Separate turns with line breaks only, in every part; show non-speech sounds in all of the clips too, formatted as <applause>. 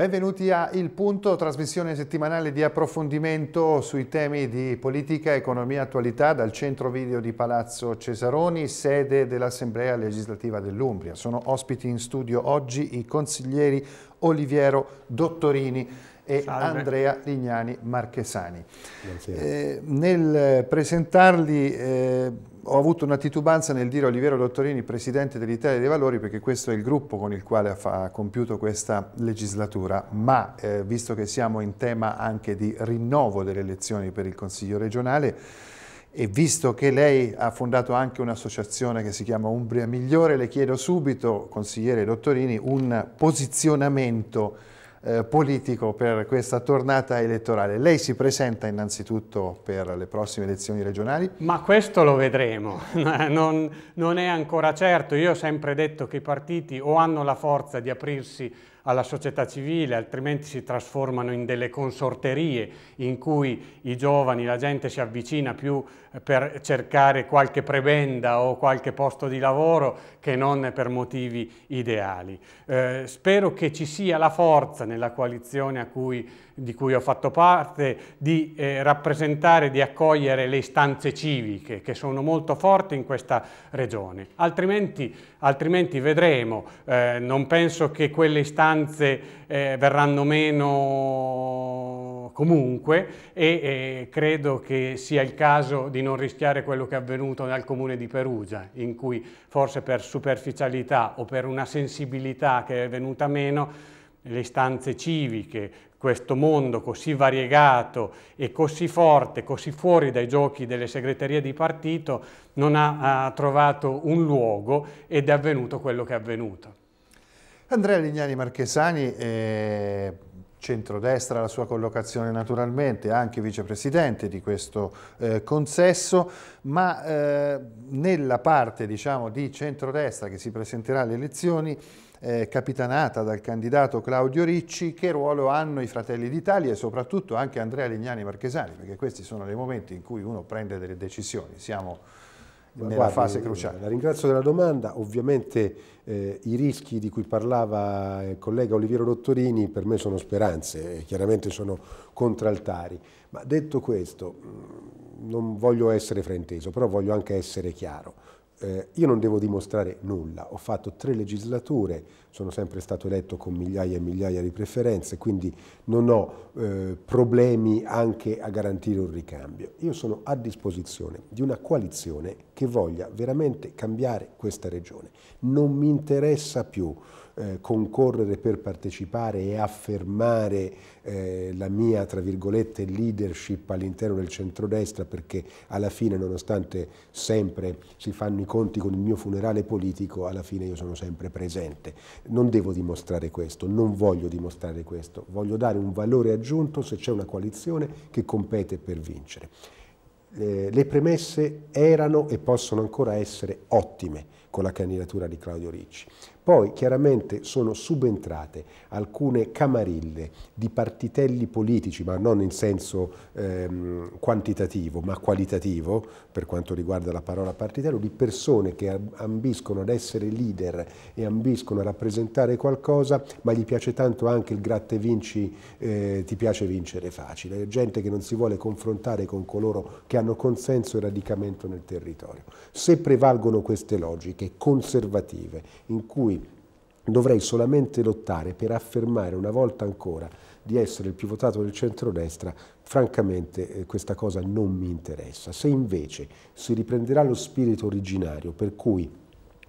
Benvenuti a Il Punto, trasmissione settimanale di approfondimento sui temi di politica, economia e attualità dal centro video di Palazzo Cesaroni, sede dell'Assemblea legislativa dell'Umbria. Sono ospiti in studio oggi i consiglieri Oliviero Dottorini e Salve. Andrea Lignani Marchesani. Eh, nel presentarli... Eh, ho avuto una titubanza nel dire Olivero Dottorini presidente dell'Italia dei Valori perché questo è il gruppo con il quale ha, compiuto questa legislatura, ma eh, visto che siamo in tema anche di rinnovo delle elezioni per il Consiglio regionale e visto che lei ha fondato anche un'associazione che si chiama Umbria Migliore, le chiedo subito, consigliere Dottorini, un posizionamento eh, politico per questa tornata elettorale. Lei si presenta innanzitutto per le prossime
elezioni regionali? Ma questo lo vedremo, <laughs> non, non è ancora certo. Io ho sempre detto che i partiti o hanno la forza di aprirsi alla società civile, altrimenti si trasformano in delle consorterie in cui i giovani, la gente si avvicina più per cercare qualche prebenda o qualche posto di lavoro che non per motivi ideali. Eh, spero che ci sia la forza nella coalizione cui, di cui ho fatto parte di eh, rappresentare, di accogliere le istanze civiche che sono molto forti in questa regione. Altrimenti, altrimenti vedremo, eh, non penso che quelle istanze eh, verranno meno comunque e eh, credo che sia il caso di non rischiare quello che è avvenuto nel comune di Perugia, in cui forse per superficialità o per una sensibilità che è venuta meno le istanze civiche, questo mondo così variegato e così forte, così fuori dai giochi delle segreterie di partito, non ha, ha trovato un luogo ed è avvenuto quello che è avvenuto.
Andrea Lignani Marchesani, eh, centrodestra la sua collocazione naturalmente, anche vicepresidente di questo eh, consesso, ma eh, nella parte diciamo, di centrodestra che si presenterà alle elezioni, eh, capitanata dal candidato Claudio Ricci, che ruolo hanno i Fratelli d'Italia e soprattutto anche Andrea Legnani Marchesani, perché questi sono dei momenti in cui uno prende delle decisioni. Siamo
nella Guardi, fase cruciale. La ringrazio della domanda, ovviamente eh, i rischi di cui parlava il collega Oliviero Dottorini per me sono speranze, chiaramente sono contraltari, ma detto questo mm, non voglio essere frainteso, però voglio anche essere chiaro eh, io non devo dimostrare nulla, ho fatto tre legislature, sono sempre stato eletto con migliaia e migliaia di preferenze, quindi non ho eh, problemi anche a garantire un ricambio. Io sono a disposizione di una coalizione che voglia veramente cambiare questa regione. Non mi interessa più eh, concorrere per partecipare e affermare eh, la mia, tra virgolette, leadership all'interno del centrodestra perché alla fine, nonostante sempre si fanno i conti con il mio funerale politico, alla fine io sono sempre presente. Non devo dimostrare questo, non voglio dimostrare questo, voglio dare un valore aggiunto se c'è una coalizione che compete per vincere. Eh, le premesse erano e possono ancora essere ottime con la candidatura di Claudio Ricci. Poi chiaramente sono subentrate alcune camarille di partitelli politici, ma non in senso ehm, quantitativo, ma qualitativo, per quanto riguarda la parola partitello, di persone che ambiscono ad essere leader e ambiscono a rappresentare qualcosa, ma gli piace tanto anche il gratte vinci, eh, ti piace vincere facile, gente che non si vuole confrontare con coloro che hanno consenso e radicamento nel territorio. Se prevalgono queste logiche conservative, in cui dovrei solamente lottare per affermare una volta ancora di essere il più votato del centrodestra, francamente eh, questa cosa non mi interessa. Se invece si riprenderà lo spirito originario per cui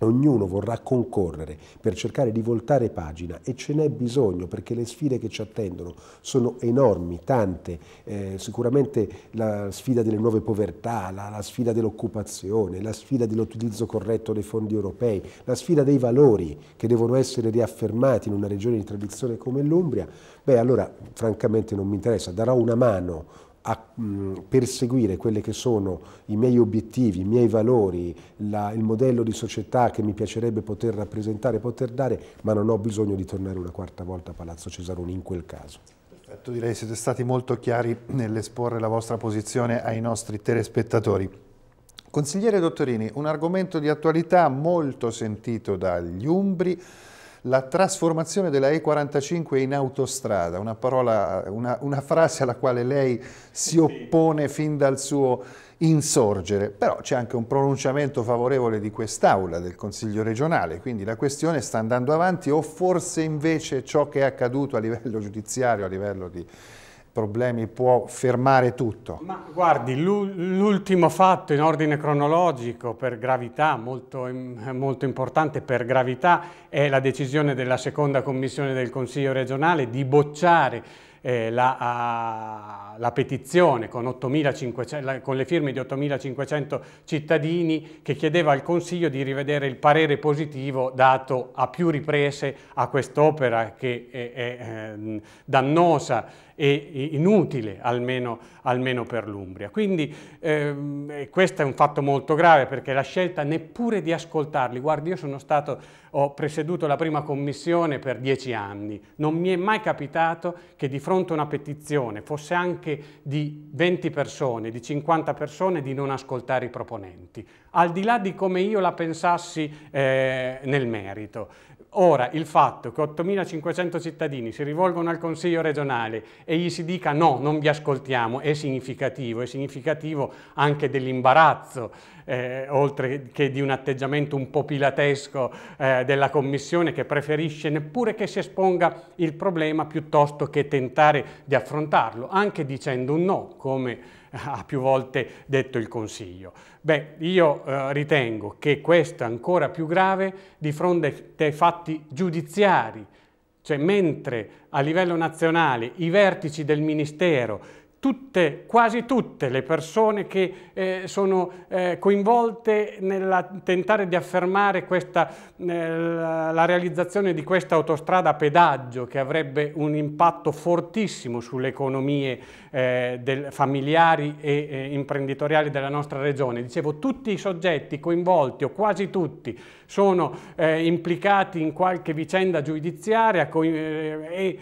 Ognuno vorrà concorrere per cercare di voltare pagina e ce n'è bisogno perché le sfide che ci attendono sono enormi, tante, eh, sicuramente la sfida delle nuove povertà, la, la sfida dell'occupazione, la sfida dell'utilizzo corretto dei fondi europei, la sfida dei valori che devono essere riaffermati in una regione di tradizione come l'Umbria, beh allora francamente non mi interessa, darò una mano a perseguire quelli che sono i miei obiettivi, i miei valori, la, il modello di società che mi piacerebbe poter rappresentare, poter dare, ma non ho bisogno di tornare una quarta volta a Palazzo Cesaroni in quel caso.
Perfetto, direi siete stati molto chiari nell'esporre la vostra posizione ai nostri telespettatori. Consigliere Dottorini, un argomento di attualità molto sentito dagli Umbri, la trasformazione della E45 in autostrada, una, parola, una, una frase alla quale lei si oppone fin dal suo insorgere, però c'è anche un pronunciamento favorevole di quest'Aula, del Consiglio regionale, quindi la questione sta andando avanti o forse invece ciò che è accaduto a livello giudiziario, a livello di problemi, può fermare tutto?
Ma guardi, l'ultimo fatto in ordine cronologico per gravità, molto, molto, importante per gravità, è la decisione della seconda commissione del Consiglio regionale di bocciare eh, la, a, la, petizione con, 500, la, con le firme di 8.500 cittadini che chiedeva al Consiglio di rivedere il parere positivo dato a più riprese a quest'opera che è, è, è ehm, dannosa e inutile, almeno, almeno per l'Umbria. Quindi ehm, questo è un fatto molto grave perché la scelta neppure di ascoltarli, guardi io sono stato, ho presieduto la prima commissione per dieci anni, non mi è mai capitato che di fronte a una petizione, fosse anche di 20 persone, di 50 persone, di non ascoltare i proponenti, al di là di come io la pensassi eh, nel merito. Ora, il fatto che 8.500 cittadini si rivolgono al Consiglio regionale e gli si dica no, non vi ascoltiamo, è significativo, è significativo anche dell'imbarazzo, eh, oltre che di un atteggiamento un po' pilatesco eh, della Commissione che preferisce neppure che si esponga il problema piuttosto che tentare di affrontarlo, anche dicendo un no, come <laughs> ha più volte detto il Consiglio. Beh, io eh, ritengo che questo è ancora più grave di fronte ai fatti giudiziari, cioè mentre a livello nazionale i vertici del Ministero tutte, quasi tutte le persone che eh, sono eh, coinvolte nel tentare di affermare questa, nella, eh, la realizzazione di questa autostrada a pedaggio che avrebbe un impatto fortissimo sulle economie eh, del, familiari e imprenditoriali della nostra regione. Dicevo, tutti i soggetti coinvolti o quasi tutti sono eh, implicati in qualche vicenda giudiziaria eh, e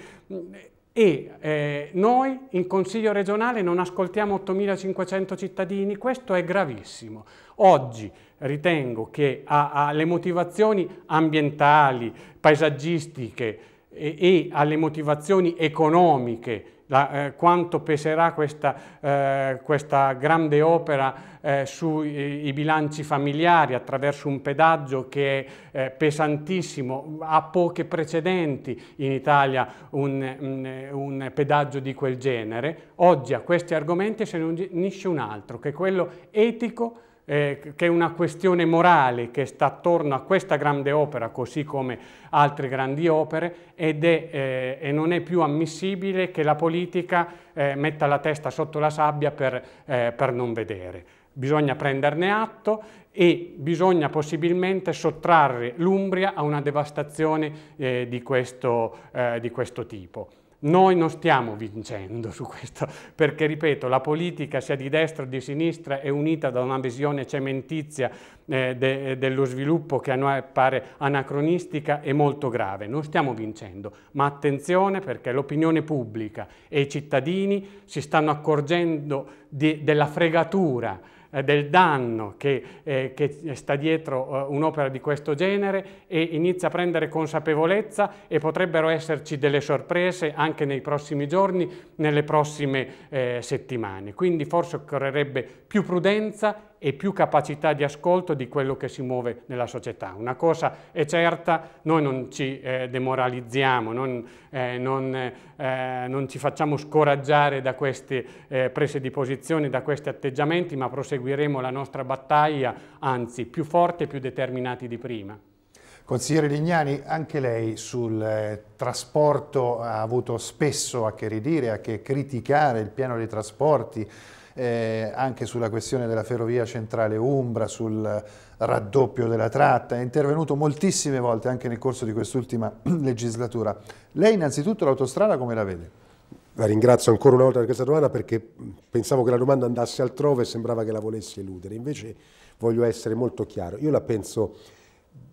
e eh, noi in Consiglio regionale non ascoltiamo 8.500 cittadini, questo è gravissimo. Oggi ritengo che alle motivazioni ambientali, paesaggistiche e, e alle motivazioni economiche la, eh, quanto peserà questa, eh, questa grande opera eh, sui bilanci familiari attraverso un pedaggio che è eh, pesantissimo, ha poche precedenti in Italia un, un, un, pedaggio di quel genere. Oggi a questi argomenti se ne unisce un altro, che è quello etico eh, che è una questione morale che sta attorno a questa grande opera, così come altre grandi opere, ed è, eh, e non è più ammissibile che la politica eh, metta la testa sotto la sabbia per, eh, per non vedere. Bisogna prenderne atto e bisogna possibilmente sottrarre l'Umbria a una devastazione eh, di, questo, eh, di, questo, tipo. Noi non stiamo vincendo su questo, perché ripeto, la politica sia di destra o di sinistra è unita da una visione cementizia eh, de, eh, dello sviluppo che a noi appare anacronistica e molto grave. Non stiamo vincendo, ma attenzione perché l'opinione pubblica e i cittadini si stanno accorgendo di, della fregatura eh, del danno che, eh, che sta dietro eh, un'opera di questo genere e inizia a prendere consapevolezza e potrebbero esserci delle sorprese anche nei prossimi giorni, nelle prossime eh, settimane. Quindi forse occorrerebbe più prudenza e più capacità di ascolto di quello che si muove nella società. Una cosa è certa, noi non ci eh, demoralizziamo, non, eh, non, eh, non, ci facciamo scoraggiare da queste eh, prese di posizione, da questi atteggiamenti, ma proseguiremo la nostra battaglia, anzi più forti e più determinati di prima.
Consigliere Lignani, anche lei sul eh, trasporto ha avuto spesso a che ridire, a che criticare il piano dei trasporti, eh, anche sulla questione della ferrovia centrale Umbra, sul raddoppio della tratta, è intervenuto moltissime volte anche nel corso di quest'ultima <clears throat> legislatura. Lei innanzitutto l'autostrada come la vede?
La ringrazio ancora una volta per questa domanda perché pensavo che la domanda andasse altrove e sembrava che la volessi eludere, invece voglio essere molto chiaro, io la penso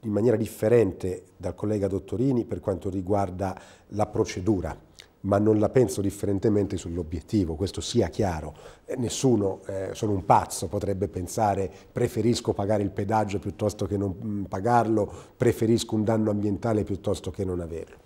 in maniera differente dal collega Dottorini per quanto riguarda la procedura ma non la penso differentemente sull'obiettivo, questo sia chiaro. Eh, nessuno, eh, sono un pazzo, potrebbe pensare preferisco pagare il pedaggio piuttosto che non mm, pagarlo, preferisco un danno ambientale piuttosto che non averlo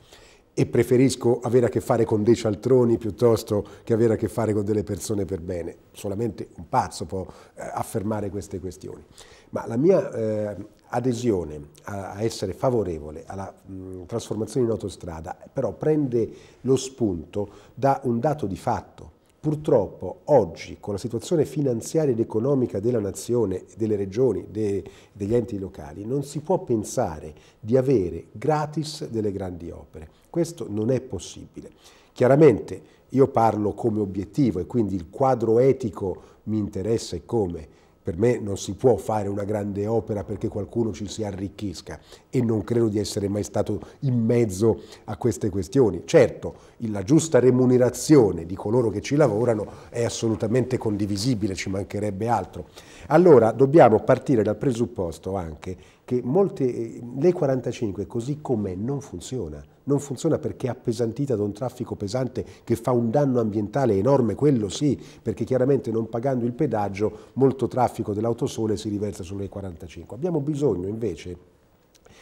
e preferisco avere a che fare con dei cialtroni piuttosto che avere a che fare con delle persone per bene. Solamente un pazzo può eh, affermare queste questioni. Ma la mia eh, adesione, a, essere favorevole alla mh, trasformazione in autostrada, però prende lo spunto da un dato di fatto. Purtroppo oggi, con la situazione finanziaria ed economica della nazione, delle regioni, de, degli enti locali, non si può pensare di avere gratis delle grandi opere. Questo non è possibile. Chiaramente io parlo come obiettivo e quindi il quadro etico mi interessa e come per me non si può fare una grande opera perché qualcuno ci si arricchisca e non credo di essere mai stato in mezzo a queste questioni. Certo, la giusta remunerazione di coloro che ci lavorano è assolutamente condivisibile, ci mancherebbe altro. Allora dobbiamo partire dal presupposto anche che molte, eh, l'E45 così com'è non funziona. Non funziona perché è appesantita da un traffico pesante che fa un danno ambientale enorme, quello sì, perché chiaramente non pagando il pedaggio molto traffico dell'autosole si riversa sulle 45. Abbiamo bisogno invece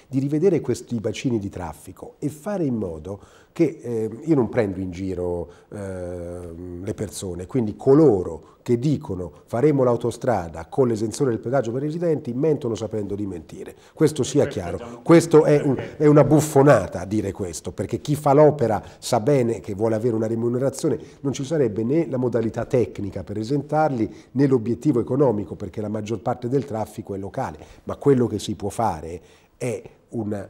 di rivedere questi bacini di traffico e fare in modo che eh, io non prendo in giro eh, le persone, quindi coloro che dicono faremo l'autostrada con l'esenzione del pedaggio per i residenti mentono sapendo di mentire. Questo sia chiaro, questo è, un, è una buffonata dire questo, perché chi fa l'opera sa bene che vuole avere una remunerazione, non ci sarebbe né la modalità tecnica per esentarli né l'obiettivo economico, perché la maggior parte del traffico è locale, ma quello che si può fare è una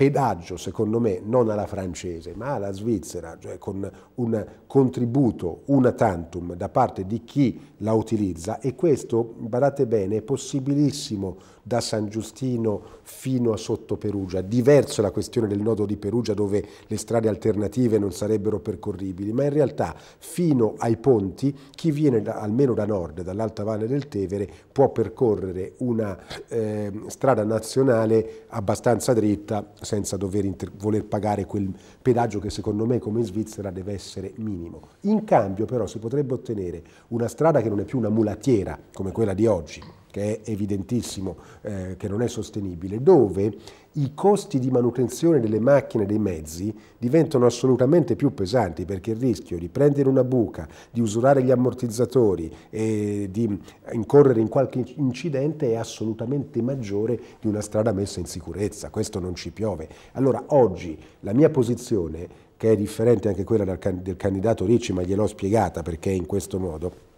pedaggio, secondo me, non alla francese, ma alla Svizzera, cioè con un contributo, una tantum da parte di chi la utilizza e questo, badate bene, è possibilissimo da San Giustino fino a sotto Perugia. Diverso la questione del nodo di Perugia dove le strade alternative non sarebbero percorribili, ma in realtà fino ai ponti chi viene da, almeno da nord, dall'alta valle del Tevere, può percorrere una eh, strada nazionale abbastanza dritta senza dover voler pagare quel pedaggio che secondo me come in Svizzera deve essere minimo. In cambio però si potrebbe ottenere una strada che non è più una mulattiera come quella di oggi, che è evidentissimo eh, che non è sostenibile, dove i costi di manutenzione delle macchine e dei mezzi diventano assolutamente più pesanti perché il rischio di prendere una buca, di usurare gli ammortizzatori e di incorrere in qualche incidente è assolutamente maggiore di una strada messa in sicurezza, questo non ci piove. Allora oggi la mia posizione, che è differente anche quella del candidato Ricci ma gliel'ho spiegata perché è in questo modo,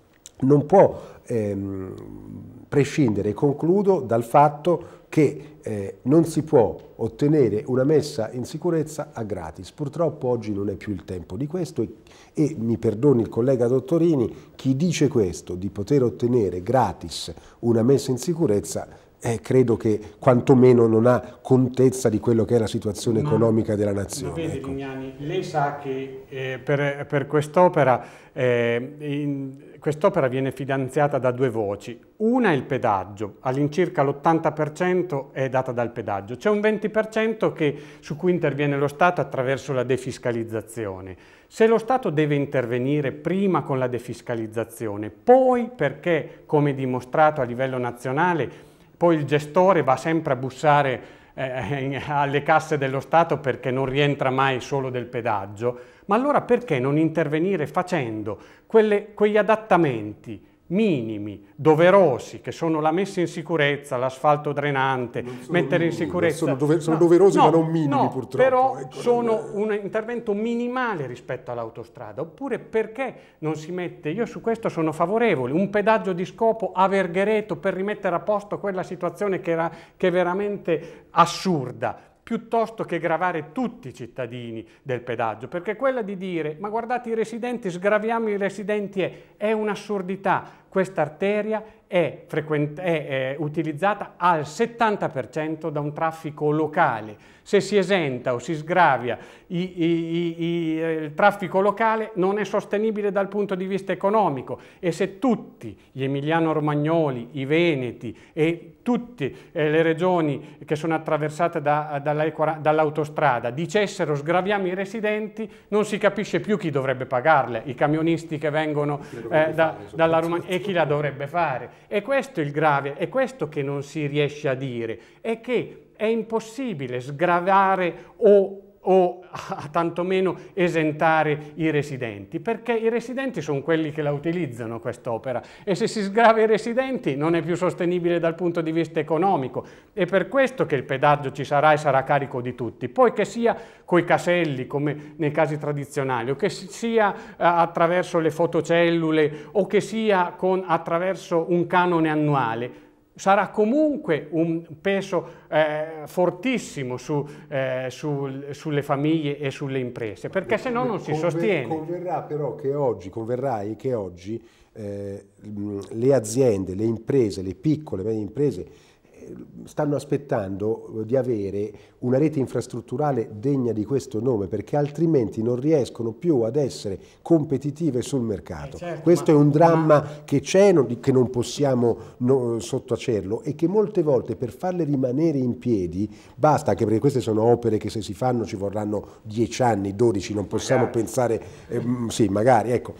non può ehm, prescindere, e concludo, dal fatto che eh, non si può ottenere una messa in sicurezza a gratis. Purtroppo oggi non è più il tempo di questo e, e mi perdoni il collega Dottorini, chi dice questo, di poter ottenere gratis una messa in sicurezza, eh, credo che quantomeno non ha contezza di quello che è la situazione ma, economica della nazione.
Vede ecco. Lignani, lei sa che eh, per, per quest'opera eh, quest'opera viene finanziata da due voci. Una è il pedaggio, all'incirca l'80% è data dal pedaggio. C'è un 20% che, su cui interviene lo Stato attraverso la defiscalizzazione. Se lo Stato deve intervenire prima con la defiscalizzazione, poi perché, come dimostrato a livello nazionale, poi il gestore va sempre a bussare eh, eh alle casse dello Stato perché non rientra mai solo del pedaggio, ma allora perché non intervenire facendo quelle, quegli adattamenti minimi, doverosi, che sono la messa in sicurezza, l'asfalto drenante, mettere minimi, in sicurezza... Sono, dover sono no, doverosi no, ma non minimi no, purtroppo. Però ecco, sono un intervento minimale rispetto all'autostrada. Oppure perché non si mette, io su questo sono favorevole, un pedaggio di scopo a Verghereto per rimettere a posto quella situazione che, era, che è veramente assurda piuttosto che gravare tutti i cittadini del pedaggio, perché quella di dire ma guardate i residenti, sgraviamo i residenti è, è un'assurdità, questa arteria è, è, è, utilizzata al 70% da un traffico locale. Se si esenta o si sgravia i, i, i, il traffico locale non è sostenibile dal punto di vista economico e se tutti gli emiliano-romagnoli, i veneti e tutte eh, le regioni che sono attraversate da, dall'autostrada dicessero sgraviamo i residenti non si capisce più chi dovrebbe pagarle, i camionisti che vengono eh, da, dalla Romagna chi la dovrebbe fare. E questo è il grave, è questo che non si riesce a dire, è che è impossibile sgravare o o a, tantomeno esentare i residenti, perché i residenti sono quelli che la utilizzano quest'opera e se si sgrava i residenti non è più sostenibile dal punto di vista economico, è per questo che il pedaggio ci sarà e sarà carico di tutti, poi che sia coi caselli come nei casi tradizionali o che sia eh, attraverso le fotocellule o che sia con, attraverso un canone annuale, sarà comunque un peso eh, fortissimo su, eh, su, sulle famiglie e sulle imprese, perché se no non si sostiene.
Converrà però che oggi, converrai che oggi eh, le aziende, le imprese, le piccole e medie imprese stanno aspettando eh, di avere una rete infrastrutturale degna di questo nome perché altrimenti non riescono più ad essere competitive sul mercato. Eh certo, questo ma, è un dramma ma... che c'è, che non possiamo no, sottacerlo e che molte volte per farle rimanere in piedi basta, anche perché queste sono opere che se si fanno ci vorranno 10 anni, 12, non possiamo magari. pensare, eh, mm, sì magari, ecco,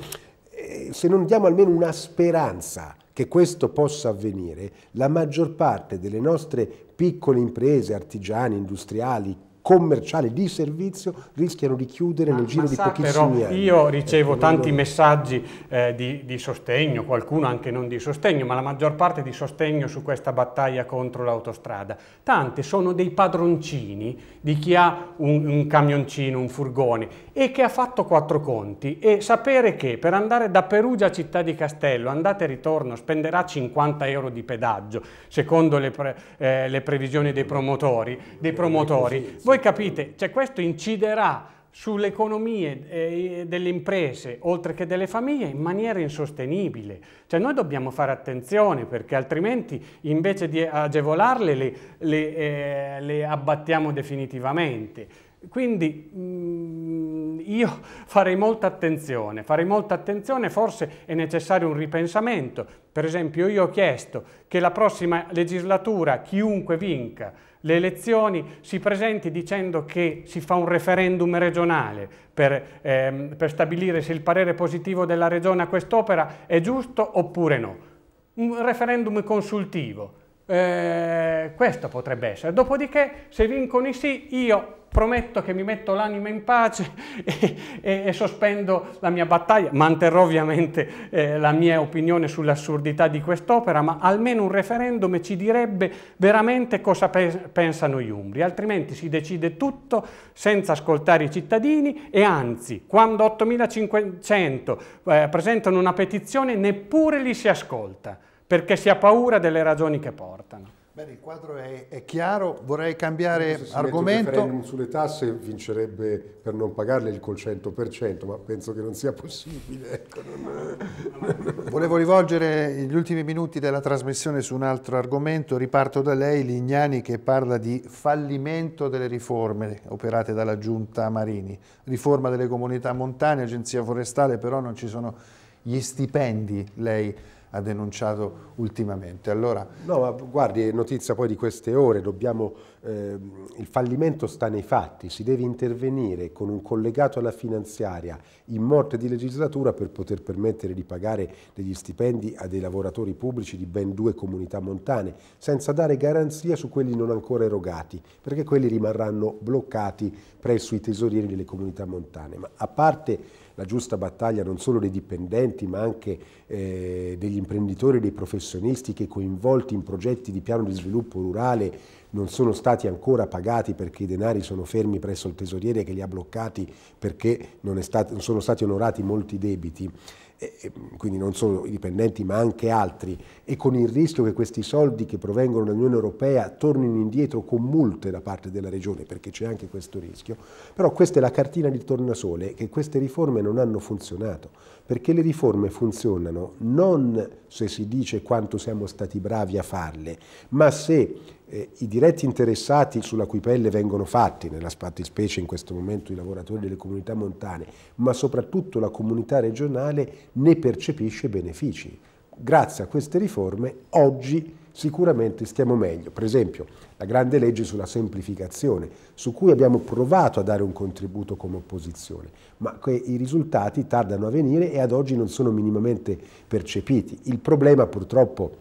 eh, se non diamo almeno una speranza che questo possa avvenire, la maggior parte delle nostre piccole imprese, artigiani, industriali, commerciali di servizio rischiano di chiudere ma, nel giro di sa, pochissimi però, anni. Io
ricevo tanti non... messaggi eh, di, di, sostegno, qualcuno anche non di sostegno, ma la maggior parte di sostegno su questa battaglia contro l'autostrada. Tante sono dei padroncini di chi ha un, un camioncino, un furgone e che ha fatto quattro conti e sapere che per andare da Perugia a Città di Castello, andate e ritorno, spenderà 50 euro di pedaggio, secondo le, pre, eh, le previsioni dei promotori, dei promotori. voi capite, cioè questo inciderà sulle economie eh, delle imprese, oltre che delle famiglie, in maniera insostenibile. Cioè noi dobbiamo fare attenzione perché altrimenti invece di agevolarle le, le, eh, le abbattiamo definitivamente. Quindi mh, mm, io farei molta attenzione, farei molta attenzione, forse è necessario un ripensamento. Per esempio io ho chiesto che la prossima legislatura, chiunque vinca, le elezioni, si presenti dicendo che si fa un referendum regionale per, ehm, per stabilire se il parere positivo della regione a quest'opera è giusto oppure no. Un referendum consultivo, eh, questo potrebbe essere. Dopodiché, se vincono i sì, io prometto che mi metto l'anima in pace <laughs> e, e, e, sospendo la mia battaglia. Manterrò ovviamente eh, la mia opinione sull'assurdità di quest'opera, ma almeno un referendum ci direbbe veramente cosa pe pensano gli umbri, altrimenti si decide tutto senza ascoltare i cittadini e anzi, quando 8500 eh, presentano una petizione, neppure li si ascolta perché si ha paura delle ragioni che portano.
Bene, il quadro è,
è chiaro, vorrei cambiare se si argomento. Se referendum
sulle tasse vincerebbe per non pagarle il col 100%, ma penso che non sia possibile. Ecco, Volevo
rivolgere gli ultimi minuti della trasmissione su un altro argomento. Riparto da lei, Lignani, che parla di fallimento delle riforme operate dalla Giunta Marini. Riforma delle comunità montane, agenzia forestale, però non ci sono gli stipendi, lei ha denunciato ultimamente.
Allora... No, ma guardi, è notizia poi di queste ore, dobbiamo, eh, il fallimento sta nei fatti, si deve intervenire con un collegato alla finanziaria in morte di legislatura per poter permettere di pagare degli stipendi a dei lavoratori pubblici di ben due comunità montane, senza dare garanzia su quelli non ancora erogati, perché quelli rimarranno bloccati presso i tesorieri delle comunità montane. Ma a parte la giusta battaglia non solo dei dipendenti ma anche eh, degli imprenditori e dei professionisti che coinvolti in progetti di piano di sviluppo rurale non sono stati ancora pagati perché i denari sono fermi presso il tesoriere che li ha bloccati perché non, non sono stati onorati molti debiti quindi non solo i dipendenti ma anche altri, e con il rischio che questi soldi che provengono dall'Unione Europea tornino indietro con multe da parte della Regione, perché c'è anche questo rischio, però questa è la cartina di tornasole che queste riforme non hanno funzionato, perché le riforme funzionano non se si dice quanto siamo stati bravi a farle, ma se eh, i diretti interessati sulla cui pelle vengono fatti, nella specie in questo momento i lavoratori delle comunità montane, ma soprattutto la comunità regionale ne percepisce benefici grazie a queste riforme oggi sicuramente stiamo meglio. Per esempio la grande legge sulla semplificazione, su cui abbiamo provato a dare un contributo come opposizione, ma che i risultati tardano a venire e ad oggi non sono minimamente percepiti. Il problema purtroppo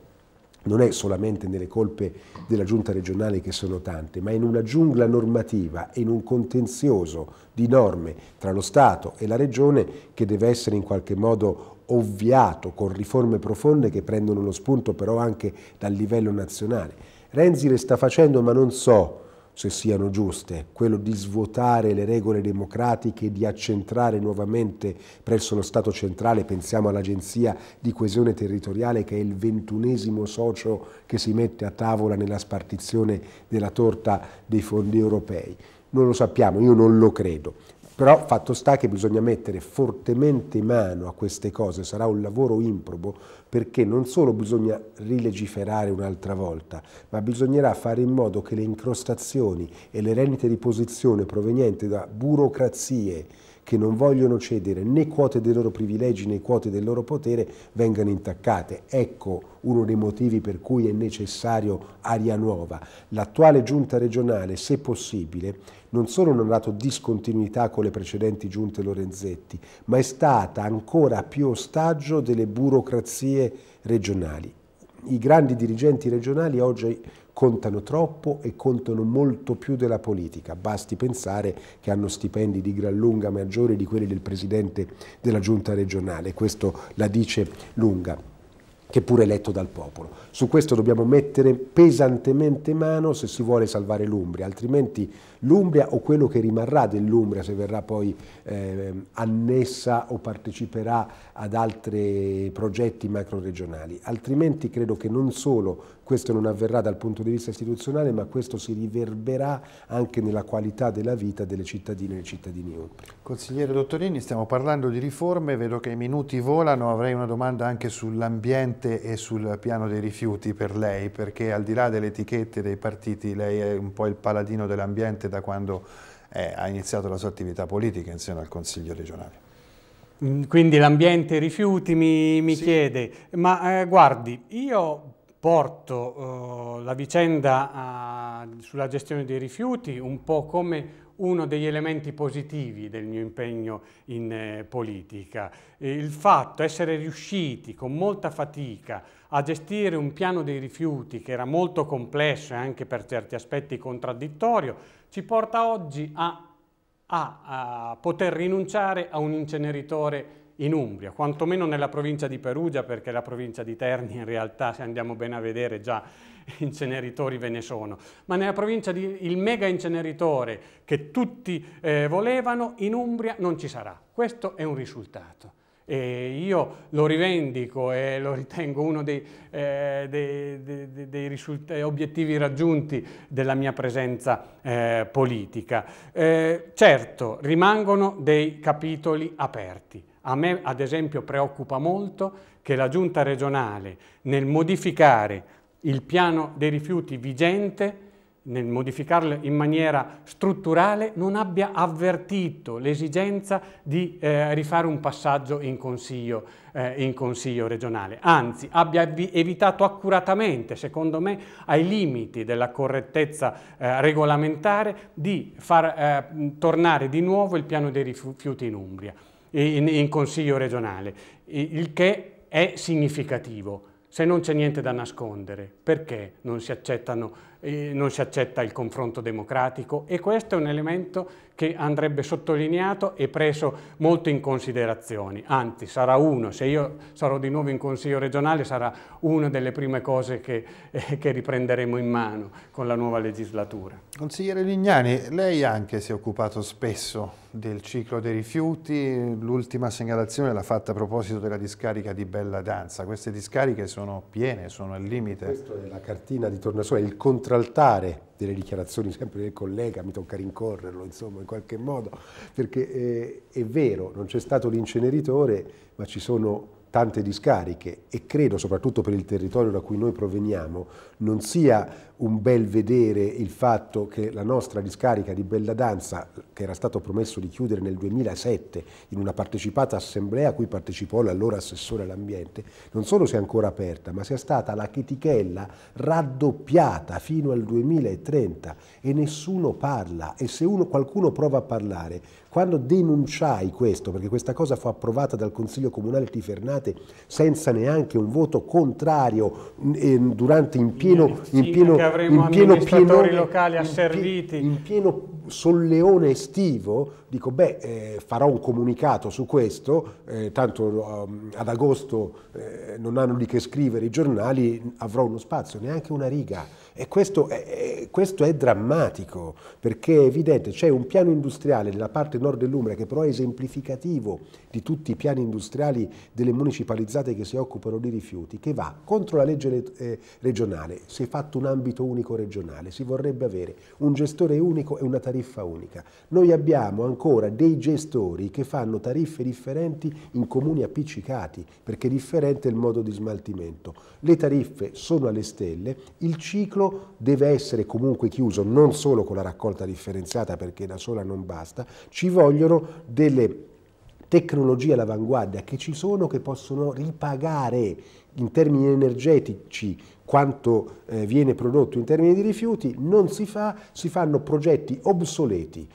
non è solamente nelle colpe della giunta regionale che sono tante, ma in una giungla normativa e in un contenzioso di norme tra lo Stato e la Regione che deve essere in qualche modo ovviato con riforme profonde che prendono lo spunto però anche dal livello nazionale. Renzi le sta facendo, ma non so se siano giuste, quello di svuotare le regole democratiche, di accentrare nuovamente presso lo Stato centrale, pensiamo all'Agenzia di coesione territoriale che è il ventunesimo socio che si mette a tavola nella spartizione della torta dei fondi europei. Non lo sappiamo, io non lo credo. Però fatto sta che bisogna mettere fortemente mano a queste cose, sarà un lavoro improbo perché non solo bisogna rilegiferare un'altra volta, ma bisognerà fare in modo che le incrostazioni e le rendite di posizione provenienti da burocrazie, che non vogliono cedere né quote dei loro privilegi né quote del loro potere vengano intaccate. Ecco uno dei motivi per cui è necessario aria nuova. L'attuale giunta regionale, se possibile, non solo non ha dato discontinuità con le precedenti giunte Lorenzetti, ma è stata ancora più ostaggio delle burocrazie regionali i grandi dirigenti regionali oggi contano troppo e contano molto più della politica. Basti pensare che hanno stipendi di gran lunga maggiori di quelli del Presidente della Giunta regionale. Questo la dice lunga che pure eletto dal popolo. Su questo dobbiamo mettere pesantemente mano se si vuole salvare l'Umbria, altrimenti l'Umbria o quello che rimarrà dell'Umbria se verrà poi eh, annessa o parteciperà ad altri progetti macro-regionali, altrimenti credo che non solo questo non avverrà dal punto di vista istituzionale, ma questo si riverberà anche nella qualità della vita delle cittadine e dei cittadini umbri.
Consigliere Dottorini, stiamo parlando di riforme, vedo che i minuti volano, avrei una domanda anche sull'ambiente ambiente e sul piano dei rifiuti per lei, perché al di là delle etichette dei partiti, lei è un po' il paladino dell'ambiente da quando eh, ha iniziato la sua attività politica insieme al Consiglio regionale.
Quindi l'ambiente e i rifiuti mi, mi sì. chiede, ma eh, guardi, io porto eh, la vicenda eh, sulla gestione dei rifiuti un po' come uno degli elementi positivi del mio impegno in eh, politica. il fatto essere riusciti con molta fatica a gestire un piano dei rifiuti che era molto complesso e anche per certi aspetti contraddittorio ci porta oggi a, a, a poter rinunciare a un inceneritore in Umbria, quantomeno nella provincia di Perugia, perché la provincia di Terni in realtà, se andiamo bene a vedere, già <laughs> inceneritori ve ne sono, ma nella provincia di il mega inceneritore che tutti eh, volevano, in Umbria non ci sarà. Questo è un risultato. E io lo rivendico e lo ritengo uno dei, eh, dei, dei, dei obiettivi raggiunti della mia presenza eh, politica. Eh, certo, rimangono dei capitoli aperti a me, ad esempio, preoccupa molto che la Giunta regionale, nel modificare il piano dei rifiuti vigente, nel modificarlo in maniera strutturale, non abbia avvertito l'esigenza di eh, rifare un passaggio in consiglio, eh, in consiglio, regionale. Anzi, abbia evitato accuratamente, secondo me, ai limiti della correttezza eh, regolamentare, di far eh, tornare di nuovo il piano dei rifiuti in Umbria in, in Consiglio regionale, il che è significativo se non c'è niente da nascondere, perché non si, eh, non si, accetta il confronto democratico? E questo è un elemento che andrebbe sottolineato e preso molto in considerazione. Anzi, sarà uno, se io sarò di nuovo in Consiglio regionale, sarà una delle prime cose che, eh, che riprenderemo in mano con la nuova legislatura.
Consigliere Lignani, lei anche si è occupato spesso del ciclo dei rifiuti, l'ultima segnalazione l'ha fatta a proposito della discarica di Bella Danza, queste discariche sono piene, sono al limite. Questa
è la cartina di tornasole, il contraltare delle dichiarazioni sempre del collega, mi tocca rincorrerlo insomma in qualche modo, perché eh, è vero, non c'è stato l'inceneritore, ma ci sono tante discariche e credo soprattutto per il territorio da cui noi proveniamo non sia un bel vedere il fatto che la nostra discarica di Bella Danza, che era stato promesso di chiudere nel 2007 in una partecipata assemblea a cui partecipò l'allora assessore all'ambiente, non solo sia ancora aperta, ma sia stata la chetichella raddoppiata fino al 2030 e nessuno parla e se uno, qualcuno prova a parlare, quando denunciai questo, perché questa cosa fu approvata dal Consiglio Comunale di Fernando, esaminate senza neanche un voto contrario eh, durante in pieno, sì, in pieno, in pieno, pienone, locali
asserviti. In pieno
solleone estivo, dico beh eh, farò un comunicato su questo, eh, tanto um, ad agosto eh, non hanno di che scrivere i giornali, avrò uno spazio, neanche una riga e questo è, questo è, drammatico, perché è evidente, c'è un piano industriale nella parte nord dell'Umbria che però è esemplificativo di tutti i piani industriali delle municipalizzate che si occupano di rifiuti, che va contro la legge eh, regionale, si è fatto un ambito unico regionale, si vorrebbe avere un gestore unico e una tariffa unica. Noi abbiamo ancora dei gestori che fanno tariffe differenti in comuni appiccicati, perché è differente il modo di smaltimento. Le tariffe sono alle stelle, il ciclo deve essere comunque chiuso non solo con la raccolta differenziata perché da sola non basta, ci vogliono delle tecnologie all'avanguardia che ci sono che possono ripagare in termini energetici quanto eh, viene prodotto in termini di rifiuti, non si fa, si fanno progetti obsoleti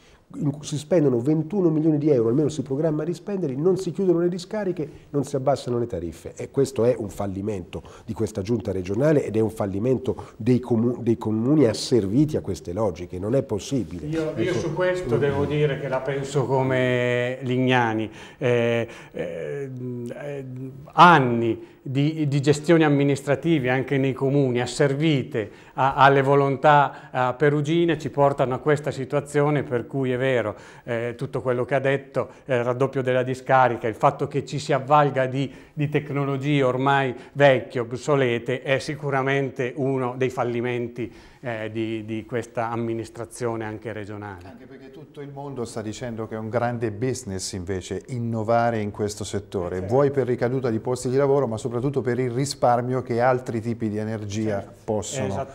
si spendono 21 milioni di euro, almeno si programma di spenderli, non si chiudono le discariche, non si abbassano le tariffe e questo è un fallimento di questa giunta regionale ed è un fallimento dei, comu dei comuni asserviti a queste logiche, non è possibile.
Io, io ecco. su questo uh, devo dire che la penso come Lignani, eh, eh, eh, anni di, di, gestioni amministrative anche nei comuni asservite a, alle volontà perugine ci portano a questa situazione per cui è è vero, eh, tutto quello che ha detto, eh, il raddoppio della discarica, il fatto che ci si avvalga di, di tecnologie ormai vecchie, obsolete, è sicuramente uno dei fallimenti eh, di, di, questa amministrazione anche regionale. Anche perché
tutto il mondo sta dicendo che è un grande business invece innovare in questo settore, eh, certo. vuoi per ricaduta di posti di lavoro ma soprattutto per il risparmio che altri tipi di energia certo. possono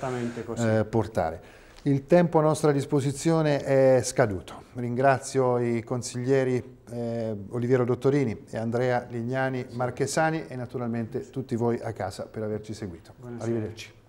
eh, portare. Il tempo a nostra disposizione è scaduto. Ringrazio i consiglieri eh, Oliviero Dottorini e Andrea Lignani Marchesani e naturalmente tutti voi a casa per averci seguito. Buonasera. Arrivederci.